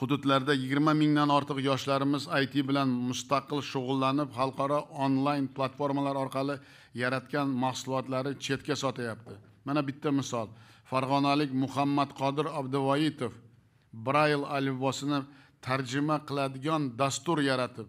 hududlarda 20 mingdan ortiq yoshlarimiz IT bilan mustaqil shug'ullanib, xalqaro onlayn platformalar orqali yaratgan mahsulotlari chetga sotayapti Mana bitta misol. Farg'onalik Muhammad Qodir Abduvoyitov Braille alifbosini tarjima qiladigan dastur yaratib,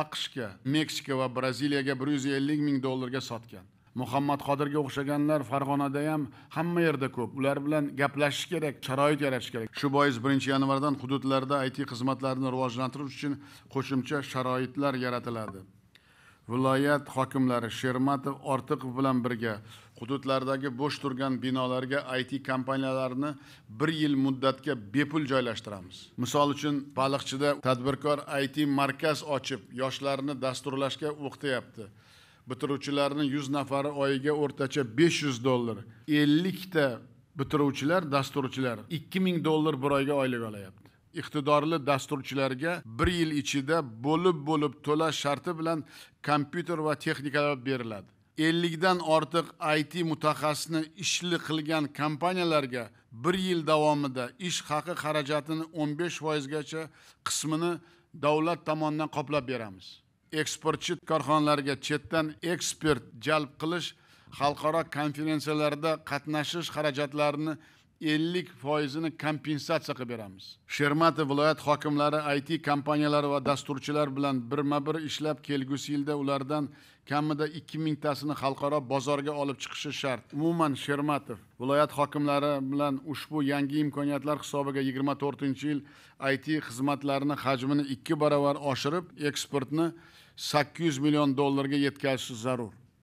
AQShga, Meksika va Braziliyaga 150 ming dollarga sotgan. muhammad qodirga o'xshaganlar farg'onada ham hamma yerda ko'p ular bilan gaplashish kerak sharoit yaratish kerak shu bois birinchi yanvardan hududlarda it xizmatlarini rivojlantirish uchun qo'shimcha sharoitlar yaratiladi viloyat hokimlari shermatov ortiqov bilan birga hududlardagi bo'sh turgan binolarga it kompaniyalarini bir yil muddatga bepul joylashtiramiz misol uchun baliqchida tadbirkor it markaz ochib yoshlarni dasturlashga o'qityapti bitiruvchilarning yuz nafari oyiga o'rtacha besh yuz dollar ellikta bitiruvchilar dasturchilar ikki ming dollar bir oyga oylik olyapti iqtidorli dasturchilarga bir yil ichida bo'lib bo'lib to'lash sharti bilan kompyuter va texnikalar beriladi ellikdan ortiq it mutaxassisni ishli qilgan kompaniyalarga bir yil davomida ish haqi xarajatini o'n besh foizgacha qismini davlat tomonidan qoplab beramiz eksportchi korxonalarga chetdan ekspert jalb qilish xalqaro konferensiyalarda qatnashish xarajatlarini ellik foizini kompensatsiya qilib beramiz shermatov viloyat hokimlari it kompaniyalari va dasturchilar bilan birma bir ishlab kelgusi yilda ulardan kamida ikki mingtasini xalqaro bozorga olib chiqishi shart umuman shermatov viloyat hokimlari bilan ushbu yangi imkoniyatlar hisobiga yigirma to'rtinchi yil it xizmatlarini hajmini ikki barobar oshirib eksportni sakkiz yuz million dollarga yetkazishi zarur